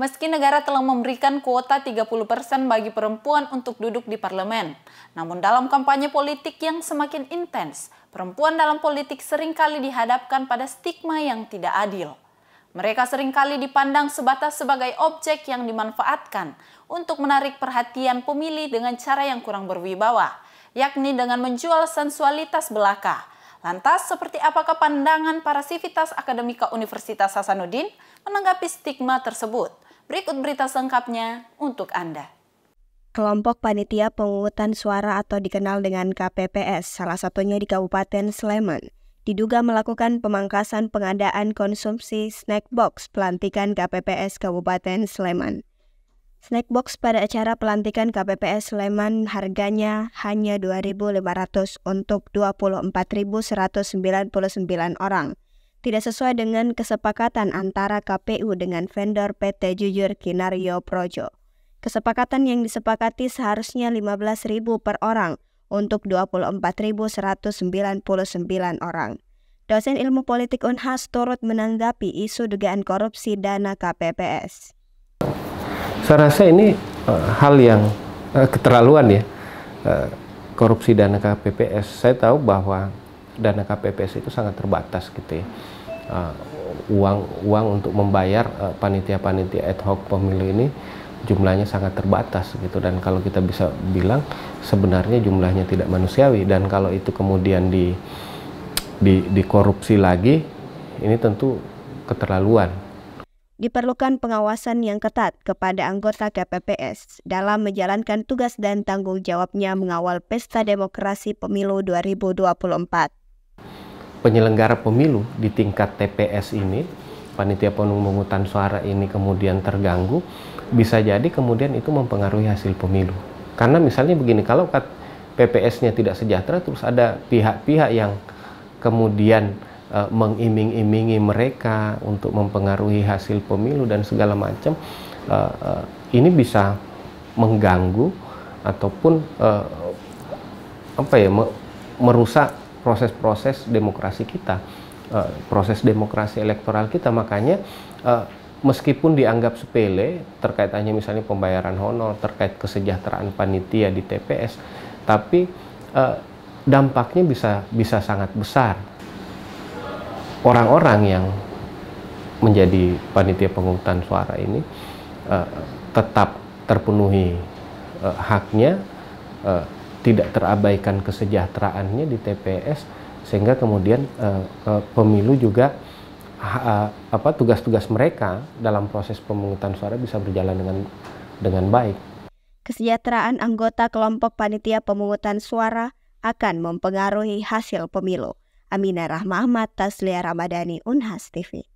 Meski negara telah memberikan kuota 30% bagi perempuan untuk duduk di parlemen, namun dalam kampanye politik yang semakin intens, perempuan dalam politik seringkali dihadapkan pada stigma yang tidak adil. Mereka seringkali dipandang sebatas sebagai objek yang dimanfaatkan untuk menarik perhatian pemilih dengan cara yang kurang berwibawa, yakni dengan menjual sensualitas belaka. Lantas, seperti apakah pandangan para sivitas akademika Universitas Hasanuddin menanggapi stigma tersebut? Berikut berita selengkapnya untuk Anda. Kelompok Panitia pengungutan Suara atau dikenal dengan KPPS, salah satunya di Kabupaten Sleman, diduga melakukan pemangkasan pengadaan konsumsi snack box pelantikan KPPS Kabupaten Sleman. Snack box pada acara pelantikan KPPS Sleman harganya hanya 2.500 untuk 24.199 orang tidak sesuai dengan kesepakatan antara KPU dengan vendor PT Jujur Kinario Projo. Kesepakatan yang disepakati seharusnya 15.000 per orang untuk 24.199 orang. Dosen Ilmu Politik Unhas turut menanggapi isu dugaan korupsi dana KPPS. Saya rasa ini uh, hal yang uh, keterlaluan ya. Uh, korupsi dana KPPS. Saya tahu bahwa dana KPPS itu sangat terbatas gitu ya. Uh, uang uang untuk membayar eh, panitia-panitia uh, ad hoc pemilu ini jumlahnya sangat terbatas gitu dan kalau kita bisa bilang sebenarnya jumlahnya tidak manusiawi dan kalau itu kemudian di di dikorupsi lagi ini tentu keterlaluan. Diperlukan pengawasan yang ketat kepada anggota KPPS dalam menjalankan tugas dan tanggung jawabnya mengawal pesta demokrasi pemilu 2024 penyelenggara pemilu di tingkat TPS ini, panitia pemungutan suara ini kemudian terganggu, bisa jadi kemudian itu mempengaruhi hasil pemilu. Karena misalnya begini, kalau PPS-nya tidak sejahtera, terus ada pihak-pihak yang kemudian e, mengiming-imingi mereka untuk mempengaruhi hasil pemilu dan segala macam, e, e, ini bisa mengganggu ataupun e, apa ya merusak proses-proses demokrasi kita, uh, proses demokrasi elektoral kita. Makanya uh, meskipun dianggap sepele terkait hanya misalnya pembayaran honor, terkait kesejahteraan panitia di TPS, tapi uh, dampaknya bisa bisa sangat besar. Orang-orang yang menjadi panitia pengungutan suara ini uh, tetap terpenuhi uh, haknya uh, tidak terabaikan kesejahteraannya di TPS sehingga kemudian uh, uh, pemilu juga uh, apa tugas-tugas mereka dalam proses pemungutan suara bisa berjalan dengan dengan baik. Kesejahteraan anggota kelompok panitia pemungutan suara akan mempengaruhi hasil pemilu. Aminah Rahma Ahmad, Taslia Ramadhani, Unhas TV.